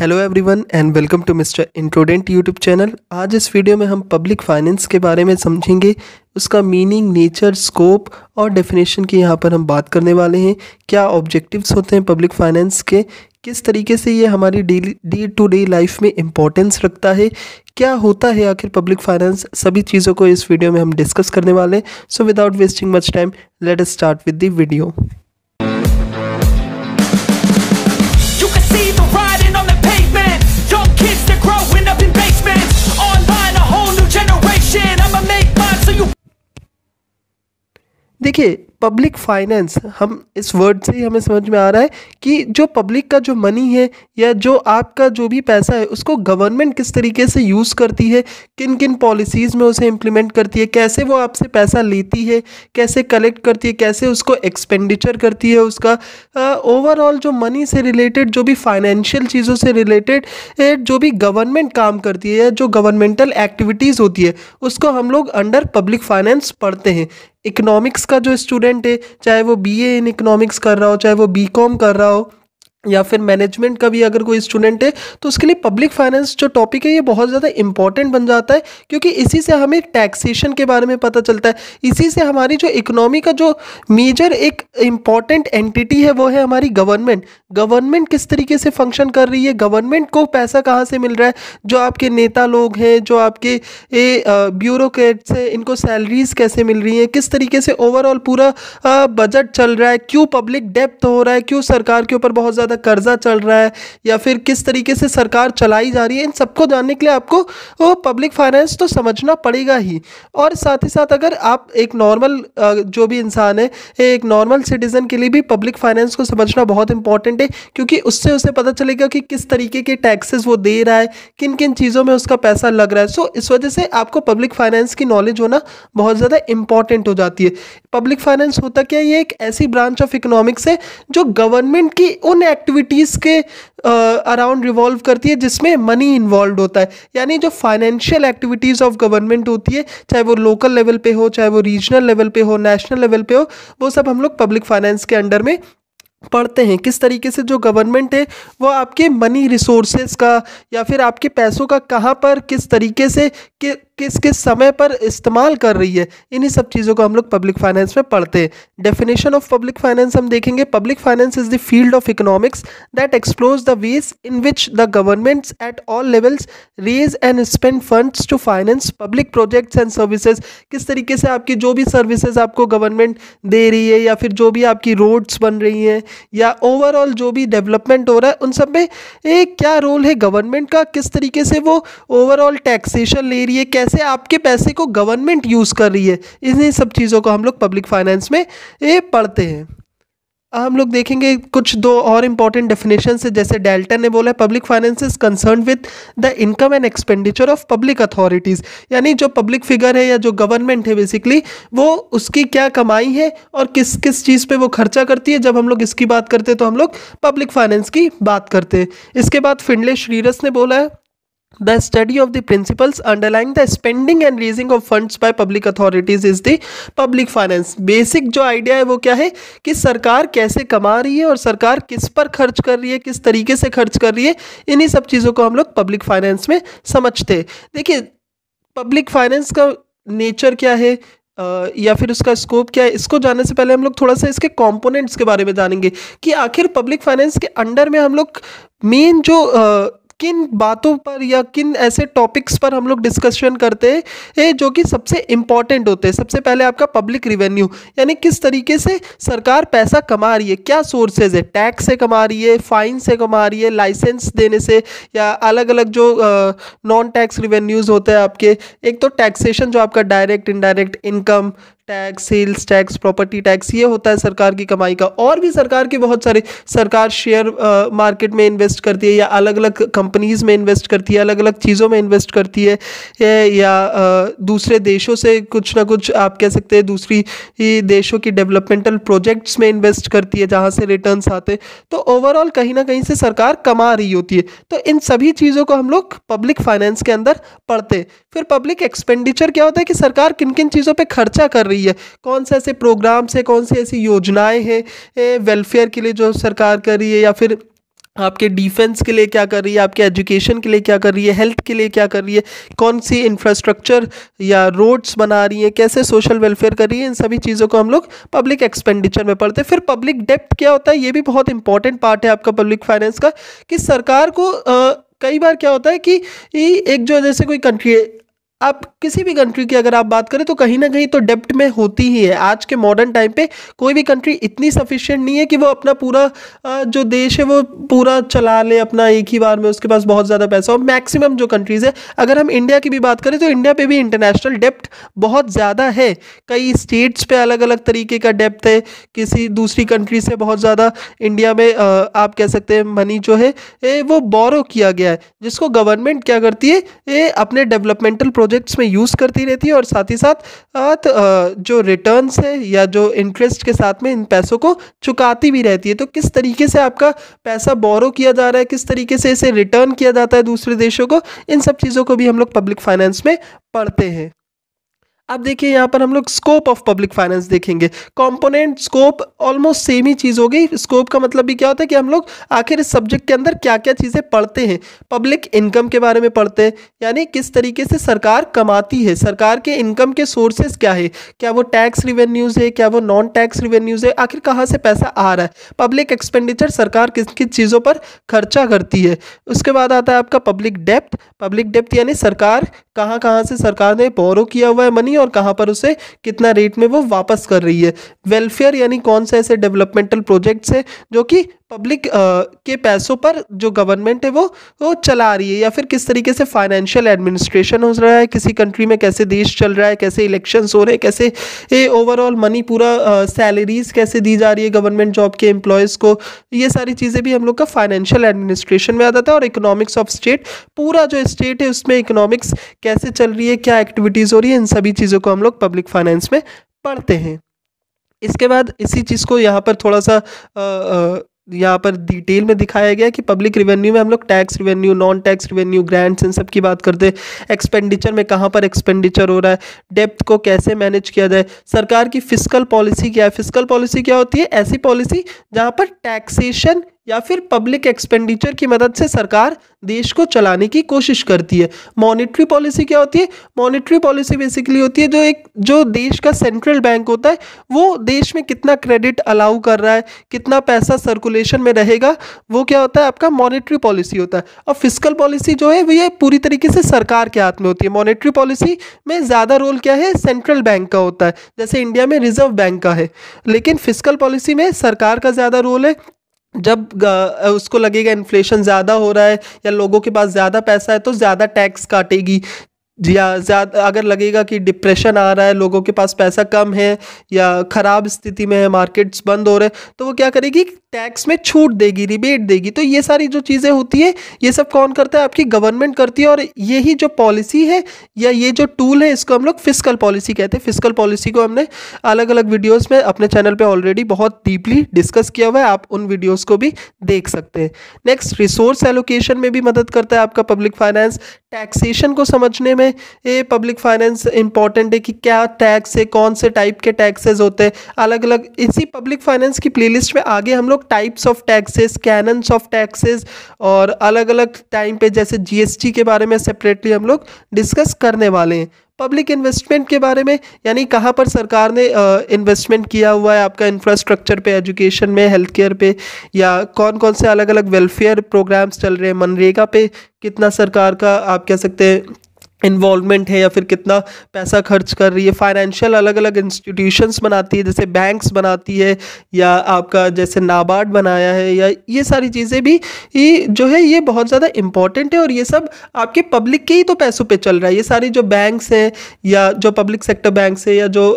hello everyone and welcome to mister इंट्रोडेंट YouTube channel आज इस वीडियो में हम पब्लिक फाइनेंस के बारे में समझेंगे उसका मीनिंग नेचर स्कोप और डेफिनेशन की यहाँ पर हम बात करने वाले हैं क्या ऑब्जेक्टिव्स होते हैं पब्लिक फाइनेंस के किस तरीके से ये हमारी daily day to day life में इम्पोर्टेंस रखता है क्या होता है आखिर पब्लिक फाइनेंस सभी चीज़ों को इस वीडियो में हम डिस्कस करने वाले हैं so without wasting much time let start with the video देखिए पब्लिक फाइनेंस हम इस वर्ड से ही हमें समझ में आ रहा है कि जो पब्लिक का जो मनी है या जो आपका जो भी पैसा है उसको गवर्नमेंट किस तरीके से यूज़ करती है किन किन पॉलिसीज़ में उसे इम्प्लीमेंट करती है कैसे वो आपसे पैसा लेती है कैसे कलेक्ट करती है कैसे उसको एक्सपेंडिचर करती है उसका ओवरऑल जो मनी से रिलेटेड जो भी फाइनेंशियल चीज़ों से रिलेटेड जो भी गवर्नमेंट काम करती है या जो गवर्नमेंटल एक्टिविटीज़ होती है उसको हम लोग अंडर पब्लिक फाइनेंस पढ़ते हैं इकोनॉमिक्स का जो स्टूडेंट स्टूडेंट है चाहे वो बीए इन इकोनॉमिक्स कर रहा हो चाहे वो कॉम कर रहा हो या फिर मैनेजमेंट का भी अगर कोई स्टूडेंट है तो उसके लिए पब्लिक फाइनेंस जो टॉपिक है ये बहुत ज़्यादा इंपॉर्टेंट बन जाता है क्योंकि इसी से हमें टैक्सेशन के बारे में पता चलता है इसी से हमारी जो इकोनॉमी का जो मेजर एक इम्पॉर्टेंट एंटिटी है वो है हमारी गवर्नमेंट गवर्नमेंट किस तरीके से फंक्शन कर रही है गवर्नमेंट को पैसा कहाँ से मिल रहा है जो आपके नेता लोग हैं जो आपके ये ब्यूरोक्रेट्स हैं इनको सैलरीज कैसे मिल रही हैं किस तरीके से ओवरऑल पूरा बजट चल रहा है क्यों पब्लिक डेप्थ हो रहा है क्यों सरकार के ऊपर बहुत ज़्यादा ज़्यादा कर्जा चल रहा है या फिर किस तरीके से सरकार चलाई जा रही है इन सबको जानने के लिए आपको वो पब्लिक फाइनेंस तो समझना पड़ेगा ही और साथ ही साथ अगर आप एक नॉर्मल जो भी इंसान है एक नॉर्मल सिटीज़न के लिए भी पब्लिक फाइनेंस को समझना बहुत इंपॉर्टेंट है क्योंकि उससे उसे पता चलेगा कि किस तरीके के टैक्सेस वो दे रहा है किन किन चीज़ों में उसका पैसा लग रहा है सो इस वजह से आपको पब्लिक फाइनेंस की नॉलेज होना बहुत ज़्यादा इंपॉर्टेंट हो जाती है पब्लिक फाइनेंस होता क्या ये एक ऐसी ब्रांच ऑफ इकोनॉमिक्स है जो गवर्नमेंट की उन एक्ट एक्टिविटीज़ के अराउंड uh, रिवॉल्व करती है जिसमें मनी इन्वॉल्व होता है यानी जो फाइनेंशियल एक्टिविटीज़ ऑफ गवर्नमेंट होती है चाहे वो लोकल लेवल पे हो चाहे वो रीजनल लेवल पे हो नेशनल लेवल पे हो वो सब हम लोग पब्लिक फाइनेंस के अंडर में पढ़ते हैं किस तरीके से जो गवर्नमेंट है वो आपके मनी रिसोर्सेज का या फिर आपके पैसों का कहाँ पर किस तरीके से कि किस किस समय पर इस्तेमाल कर रही है इन्हीं सब चीज़ों को हम लोग पब्लिक फाइनेंस में पढ़ते हैं डेफिनेशन ऑफ पब्लिक फाइनेंस हम देखेंगे public finance is the field of economics that explores the ways in which the governments at all levels raise and spend funds to finance public projects and services किस तरीके से आपकी जो भी services आपको government दे रही है या फिर जो भी आपकी रोड्स बन रही हैं या ओवरऑल जो भी डेवलपमेंट हो रहा है उन सब में एक क्या रोल है गवर्नमेंट का किस तरीके से वो ओवरऑल टैक्सेशन ले रही है कैसे आपके पैसे को गवर्नमेंट यूज़ कर रही है इन सब चीज़ों को हम लोग पब्लिक फाइनेंस में ये पढ़ते हैं हम लोग देखेंगे कुछ दो और इम्पॉर्टेंट डेफिनेशन है जैसे डेल्टा ने बोला है public finance is concern with the income and expenditure of public authorities यानी जो पब्लिक फिगर है या जो गवर्नमेंट है बेसिकली वो उसकी क्या कमाई है और किस किस चीज़ पे वो खर्चा करती है जब हम लोग इसकी बात करते हैं तो हम लोग पब्लिक फाइनेंस की बात करते हैं इसके बाद फिंडले श्रीरस ने बोला है the study of the principles underline the spending and raising of fund by public authorities is the public finance basic जो आइडिया है वो क्या है कि सरकार कैसे कमा रही है और सरकार किस पर खर्च कर रही है किस तरीके से खर्च कर रही है इन्हीं सब चीज़ों को हम लोग पब्लिक फाइनेंस में समझते हैं देखिए पब्लिक फाइनेंस का नेचर क्या है Uh, या फिर उसका स्कोप क्या है इसको जानने से पहले हम लोग थोड़ा सा इसके कंपोनेंट्स के बारे में जानेंगे कि आखिर पब्लिक फाइनेंस के अंडर में हम लोग मेन जो किन बातों पर या किन ऐसे टॉपिक्स पर हम लोग डिस्कशन करते हैं जो कि सबसे इम्पॉर्टेंट होते हैं सबसे पहले आपका पब्लिक रिवेन्यू यानी किस तरीके से सरकार पैसा कमा रही है क्या सोर्सेज है टैक्स से कमा रही है फाइन से कमा रही है लाइसेंस देने से या अलग अलग जो नॉन टैक्स रिवेन्यूज़ होते हैं आपके एक तो टैक्सेशन जो आपका direct indirect income tax sales tax property tax ये होता है सरकार की कमाई का और भी सरकार के बहुत सारे सरकार शेयर मार्केट में इन्वेस्ट करती है या अलग अलग कंपनीज़ में इन्वेस्ट करती है अलग अलग चीज़ों में इन्वेस्ट करती है या आ, दूसरे देशों से कुछ ना कुछ आप कह सकते हैं दूसरी देशों की डेवलपमेंटल प्रोजेक्ट्स में इन्वेस्ट करती है जहाँ से रिटर्न आते तो ओवरऑल कहीं ना कहीं से सरकार कमा रही होती है तो इन सभी चीज़ों को हम लोग पब्लिक फाइनेंस के अंदर पढ़ते फिर पब्लिक एक्सपेंडिचर क्या होता है कि सरकार किन किन चीज़ों पर खर्चा कर रही रही है कौन से ऐसे प्रोग्राम्स हैं कौन सी ऐसी योजनाएं हैं वेलफेयर के लिए जो सरकार कर रही है या फिर आपके डिफेंस के लिए क्या कर रही है आपके एजुकेशन के लिए क्या कर रही है हेल्थ के लिए क्या कर रही है कौन सी इंफ्रास्ट्रक्चर या रोड्स बना रही है कैसे सोशल वेलफेयर कर रही है इन सभी चीज़ों को हम लोग पब्लिक एक्सपेंडिचर में पढ़ते हैं फिर पब्लिक डेप्ट क्या होता है ये भी बहुत इंपॉर्टेंट पार्ट है आपका पब्लिक फाइनेंस का कि सरकार को आ, कई बार क्या होता है कि एक जो जैसे कोई कंट्री आप किसी भी कंट्री की अगर आप बात करें तो कहीं ना कहीं तो डेप्ट में होती ही है आज के मॉडर्न टाइम पे कोई भी कंट्री इतनी सफिशियंट नहीं है कि वो अपना पूरा जो देश है वो पूरा चला ले अपना एक ही बार में उसके पास बहुत ज़्यादा पैसा हो मैक्सिमम जो कंट्रीज़ है अगर हम इंडिया की भी बात करें तो इंडिया पर भी इंटरनेशनल डेप्ट बहुत ज़्यादा है कई स्टेट्स पर अलग अलग तरीके का डेप्ट है किसी दूसरी कंट्री से बहुत ज़्यादा इंडिया में आप कह सकते हैं मनी जो है वो बोरो किया गया है जिसको गवर्नमेंट क्या करती है ये अपने डेवलपमेंटल प्रोजेक्ट प्रोजेक्ट्स में यूज़ करती रहती है और साथ ही साथ जो रिटर्न्स है या जो इंटरेस्ट के साथ में इन पैसों को चुकाती भी रहती है तो किस तरीके से आपका पैसा बोरो किया जा रहा है किस तरीके से इसे रिटर्न किया जाता है दूसरे देशों को इन सब चीज़ों को भी हम लोग पब्लिक फाइनेंस में पढ़ते हैं अब देखिए यहाँ पर हम लोग स्कोप ऑफ पब्लिक फाइनेंस देखेंगे कंपोनेंट स्कोप ऑलमोस्ट सेम ही चीज़ हो गई स्कोप का मतलब भी क्या होता है कि हम लोग आखिर इस सब्जेक्ट के अंदर क्या क्या चीज़ें पढ़ते हैं पब्लिक इनकम के बारे में पढ़ते हैं यानी किस तरीके से सरकार कमाती है सरकार के इनकम के सोर्सेज क्या है क्या वो टैक्स रिवेन्यूज़ है क्या वो नॉन टैक्स रिवेन्यूज़ है आखिर कहाँ से पैसा आ रहा है पब्लिक एक्सपेंडिचर सरकार किस किस चीज़ों पर खर्चा करती है उसके बाद आता है आपका पब्लिक डेप्थ पब्लिक डेप्थ यानी सरकार कहाँ कहाँ से सरकार ने बोरो किया हुआ है मनी रही है और कहाँ पर उसे कितना रेट में वो वापस कर रही है वेलफेयर यानी कौन से ऐसे डेवलपमेंटल प्रोजेक्ट्स हैं जो कि पब्लिक uh, के पैसों पर जो गवर्नमेंट है वो वो चला रही है या फिर किस तरीके से फाइनेंशियल एडमिनिस्ट्रेशन हो रहा है किसी कंट्री में कैसे देश चल रहा है कैसे इलेक्शंस हो रहे हैं कैसे ये ओवरऑल मनी पूरा सैलरीज uh, कैसे दी जा रही है गवर्नमेंट जॉब के एम्प्लॉयज़ को ये सारी चीज़ें भी हम लोग का फाइनेंशियल एडमिनिस्ट्रेशन में आ जाता है और इकोनॉमिक्स ऑफ स्टेट पूरा जो स्टेट है उसमें इकोनॉमिक्स कैसे चल रही है क्या एक्टिविटीज़ हो रही है इन सभी चीज़ों को हम लोग पब्लिक फाइनेंस में पढ़ते हैं इसके बाद इसी चीज़ को यहाँ पर थोड़ा सा आ, uh, आ, यहाँ पर डिटेल में दिखाया गया कि पब्लिक रिवेन्यू में हम लोग tax revenue non tax revenue grants इन सब की बात करते हैं एक्सपेंडिचर में कहाँ पर एक्सपेंडिचर हो रहा है डेप्थ को कैसे मैनेज किया जाए सरकार की फिस्कल पॉलिसी क्या है फिस्कल पॉलिसी क्या होती है ऐसी पॉलिसी जहाँ पर टैक्सेशन या फिर पब्लिक एक्सपेंडिचर की मदद से सरकार देश को चलाने की कोशिश करती है मॉनेटरी पॉलिसी क्या होती है मॉनेटरी पॉलिसी बेसिकली होती है जो एक जो देश का सेंट्रल बैंक होता है वो देश में कितना क्रेडिट अलाउ कर रहा है कितना पैसा सर्कुलेशन में रहेगा वो क्या होता है आपका मॉनेटरी पॉलिसी होता है और फिजिकल पॉलिसी जो है वो ये पूरी तरीके से सरकार के हाथ में होती है मॉनेटरी पॉलिसी में ज़्यादा रोल क्या है सेंट्रल बैंक का होता है जैसे इंडिया में रिजर्व बैंक का है लेकिन फिजिकल पॉलिसी में सरकार का ज़्यादा रोल है जब उसको लगेगा इन्फ्लेशन ज़्यादा हो रहा है या लोगों के पास ज़्यादा पैसा है तो ज़्यादा टैक्स काटेगी या ज़्यादा अगर लगेगा कि डिप्रेशन आ रहा है लोगों के पास पैसा कम है या ख़राब स्थिति में है मार्केट्स बंद हो रहे हैं तो वो क्या करेगी टैक्स में छूट देगी रिबेट देगी तो ये सारी जो चीज़ें होती है ये सब कौन करता है आपकी गवर्नमेंट करती है और यही जो पॉलिसी है या ये जो टूल है इसको हम लोग फिजिकल पॉलिसी कहते हैं फिजिकल पॉलिसी को हमने अलग अलग वीडियोज़ में अपने चैनल पर ऑलरेडी बहुत डीपली डिस्कस किया हुआ है आप उन वीडियोज़ को भी देख सकते हैं नेक्स्ट रिसोर्स एलोकेशन में भी मदद करता है आपका पब्लिक फाइनेंस टैक्सेशन को समझने में में ये पब्लिक फाइनेंस इंपॉर्टेंट है कि क्या टैक्स है कौन से टाइप के टैक्सेज होते हैं अलग अलग इसी पब्लिक फाइनेंस की प्लेलिस्ट में आगे हम लोग types of taxes canons of taxes और अलग अलग टाइम पे जैसे जीएसटी के बारे में सेपरेटली हम लोग डिस्कस करने वाले हैं पब्लिक इन्वेस्टमेंट के बारे में यानी कहाँ पर सरकार ने इन्वेस्टमेंट किया हुआ है आपका इंफ्रास्ट्रक्चर पे एजुकेशन में हेल्थ केयर पे या कौन कौन से अलग अलग वेलफेयर प्रोग्राम्स चल रहे हैं मनरेगा पे कितना सरकार का आप कह सकते हैं इन्वॉल्वमेंट है या फिर कितना पैसा खर्च कर रही है फाइनेंशियल अलग अलग इंस्टीट्यूशंस बनाती है जैसे बैंक्स बनाती है या आपका जैसे नाबार्ड बनाया है या ये सारी चीज़ें भी ये जो है ये बहुत ज़्यादा इंपॉर्टेंट है और ये सब आपके पब्लिक के ही तो पैसों पे चल रहा है ये सारी जो बैंक्स हैं या जो पब्लिक सेक्टर बैंक्स है या जो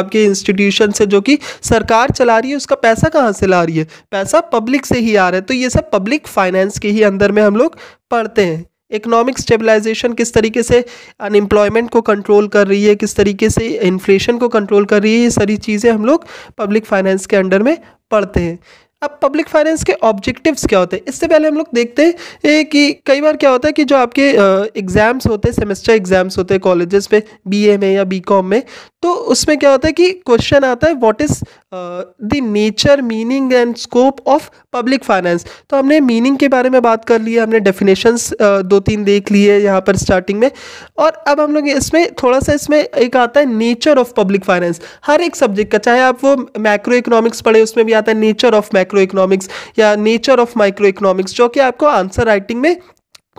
आपके इंस्टीट्यूशन है जो कि सरकार चला रही है उसका पैसा कहाँ से ला रही है पैसा पब्लिक से ही आ रहा है तो ये सब पब्लिक फाइनेंस के ही अंदर में हम लोग पढ़ते हैं इकोनॉमिक स्टेबलाइजेशन किस तरीके से अनएम्प्लॉयमेंट को कंट्रोल कर रही है किस तरीके से इन्फ्लेशन को कंट्रोल कर रही है ये सारी चीज़ें हम लोग पब्लिक फाइनेंस के अंडर में पढ़ते हैं अब पब्लिक फाइनेंस के ऑब्जेक्टिव्स क्या होते हैं इससे पहले हम लोग देखते हैं कि कई बार क्या होता है कि जो आपके एग्ज़ाम्स होते हैं सेमेस्टर एग्ज़ाम्स होते हैं कॉलेजेस में बीए में या बीकॉम में तो उसमें क्या होता है कि क्वेश्चन आता है what is the nature meaning and scope of public finance तो हमने मीनिंग के बारे में बात कर ली है हमने डेफिनेशंस दो तीन देख लिए यहाँ पर स्टार्टिंग में और अब हम लोग इसमें थोड़ा सा इसमें एक आता है नेचर ऑफ पब्लिक फाइनेंस हर एक सब्जेक्ट का चाहे आप वो मैक्रो इकोनॉमिक्स पढ़े उसमें भी आता है नेचर ऑफ मैक्रो इकोनॉमिक्स या नेचर ऑफ माइक्रो इकोनॉमिक्स जो कि आपको आंसर राइटिंग में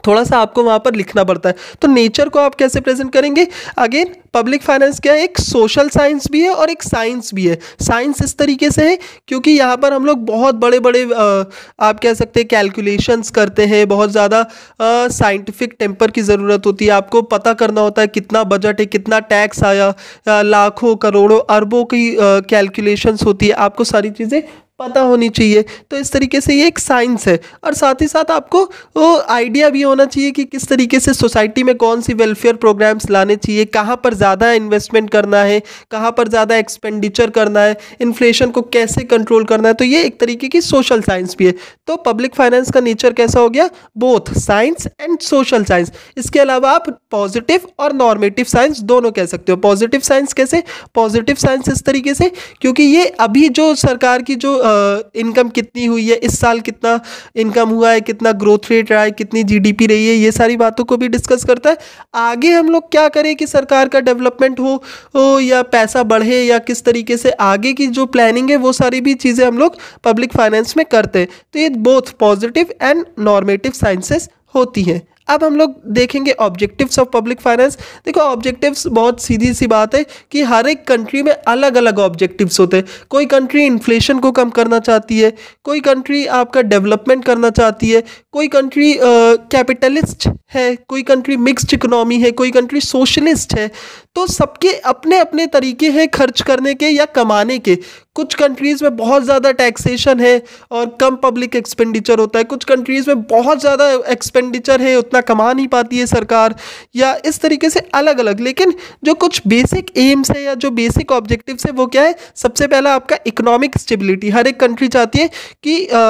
थोड़ा सा आपको वहाँ पर लिखना पड़ता है तो नेचर को आप कैसे प्रेजेंट करेंगे अगेन पब्लिक फाइनेंस क्या है एक सोशल साइंस भी है और एक साइंस भी है साइंस इस तरीके से है क्योंकि यहाँ पर हम लोग बहुत बड़े बड़े आप कह सकते हैं कैलकुलेशंस करते हैं बहुत ज़्यादा साइंटिफिक टेम्पर की ज़रूरत होती है आपको पता करना होता है कितना बजट है कितना टैक्स आया लाखों करोड़ों अरबों की कैलकुलेशंस होती है आपको सारी चीज़ें पता होनी चाहिए तो इस तरीके से ये एक साइंस है और साथ ही साथ आपको वो आइडिया भी होना चाहिए कि किस तरीके से सोसाइटी में कौन सी वेलफेयर प्रोग्राम्स लाने चाहिए कहाँ पर ज़्यादा इन्वेस्टमेंट करना है कहाँ पर ज़्यादा एक्सपेंडिचर करना है इन्फ्लेशन को कैसे कंट्रोल करना है तो ये एक तरीके की सोशल साइंस भी है तो पब्लिक फाइनेंस का नेचर कैसा हो गया both science and social science इसके अलावा आप पॉजिटिव और नॉर्मेटिव साइंस दोनों कह सकते हो पॉजिटिव साइंस कैसे पॉजिटिव साइंस इस तरीके से क्योंकि ये अभी जो सरकार की जो इनकम कितनी हुई है इस साल कितना इनकम हुआ है कितना ग्रोथ रेट रहा है कितनी जीडीपी रही है ये सारी बातों को भी डिस्कस करता है आगे हम लोग क्या करें कि सरकार का डेवलपमेंट हो, हो या पैसा बढ़े या किस तरीके से आगे की जो प्लानिंग है वो सारी भी चीज़ें हम लोग पब्लिक फाइनेंस में करते हैं तो ये both positive and normative sciences होती हैं अब हम लोग देखेंगे ऑब्जेक्टिव्स ऑफ पब्लिक फाइनेंस देखो ऑब्जेक्टिव्स बहुत सीधी सी बात है कि हर एक कंट्री में अलग अलग ऑब्जेक्टिव्स होते हैं कोई कंट्री इन्फ्लेशन को कम करना चाहती है कोई कंट्री आपका डेवलपमेंट करना चाहती है कोई कंट्री कैपिटलिस्ट है कोई कंट्री मिक्स्ड इकोनॉमी है कोई कंट्री सोशलिस्ट है तो सबके अपने अपने तरीके हैं खर्च करने के या कमाने के कुछ कंट्रीज़ में बहुत ज़्यादा टैक्सेशन है और कम पब्लिक एक्सपेंडिचर होता है कुछ कंट्रीज़ में बहुत ज़्यादा एक्सपेंडिचर है उतना उतना कमा नहीं पाती है सरकार या इस तरीके से अलग अलग लेकिन जो कुछ बेसिक एम्स है या जो बेसिक ऑब्जेक्टिव्स है वो क्या है सबसे पहला आपका इकोनॉमिक स्टेबिलिटी हर एक कंट्री चाहती है कि आ,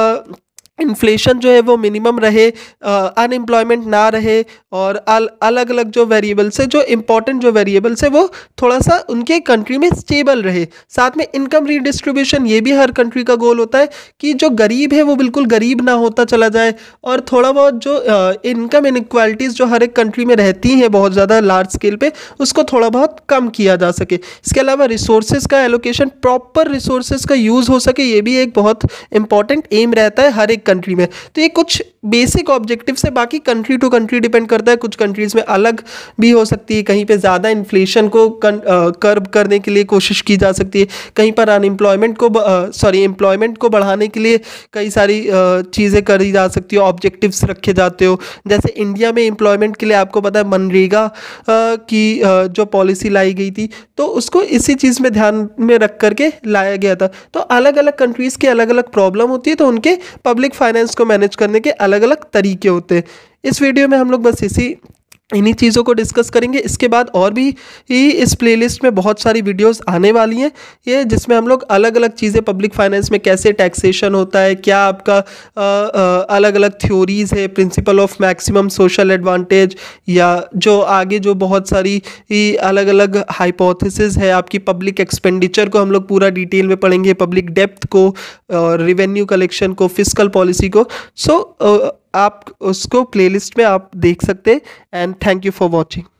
इन्फ्लेशन जो है वो मिनिमम रहे अनएम्प्लॉयमेंट ना रहे और अल, अलग अलग जो वेरिएबल्स है जो इम्पोर्टेंट जो वेरिएबल्स है वो थोड़ा सा उनके कंट्री में स्टेबल रहे साथ में इनकम रीडिस्ट्रीब्यूशन ये भी हर कंट्री का गोल होता है कि जो गरीब है वो बिल्कुल गरीब ना होता चला जाए और थोड़ा बहुत जो इनकम इनक्वालिटीज़ जो हर एक कंट्री में रहती हैं बहुत ज़्यादा लार्ज स्केल पर उसको थोड़ा बहुत कम किया जा सके इसके अलावा रिसोर्सेज का एलोकेशन प्रॉपर रिसोर्सेज का यूज़ हो सके ये भी एक बहुत इंपॉर्टेंट एम रहता है हर एक कंट्री में तो ये कुछ बेसिक ऑब्जेक्टिव से बाकी कंट्री टू कंट्री डिपेंड करता है कुछ कंट्रीज़ में अलग भी हो सकती है कहीं पे ज़्यादा इन्फ्लेशन को कर्ब करने के लिए कोशिश की जा सकती है कहीं पर अनएम्प्लॉयमेंट को सॉरी एम्प्लॉयमेंट को बढ़ाने के लिए कई सारी चीज़ें करी जा सकती हो ऑब्जेक्टिव्स रखे जाते हो जैसे इंडिया में एम्प्लॉयमेंट के लिए आपको पता है मनरेगा की जो पॉलिसी लाई गई थी तो उसको इसी चीज़ में ध्यान में रख करके लाया गया था तो अलग अलग कंट्रीज़ के अलग अलग प्रॉब्लम होती है तो उनके पब्लिक फाइनेंस को मैनेज करने के अलग अलग अलग तरीके होते हैं इस वीडियो में हम लोग बस इसी इन्हीं चीज़ों को डिस्कस करेंगे इसके बाद और भी ही इस प्लेलिस्ट में बहुत सारी वीडियोस आने वाली हैं ये जिसमें हम लोग अलग अलग चीज़ें पब्लिक फाइनेंस में कैसे टैक्सेशन होता है क्या आपका आ, आ, अलग अलग थ्योरीज है principle of maximum social advantage या जो आगे जो बहुत सारी अलग अलग हाइपोथिस है आपकी पब्लिक एक्सपेंडिचर को हम लोग पूरा डिटेल में पढ़ेंगे पब्लिक डेप्थ को और रिवेन्यू कलेक्शन को फिजिकल पॉलिसी को सो so, आप उसको प्लेलिस्ट में आप देख सकते हैं and thank you for watching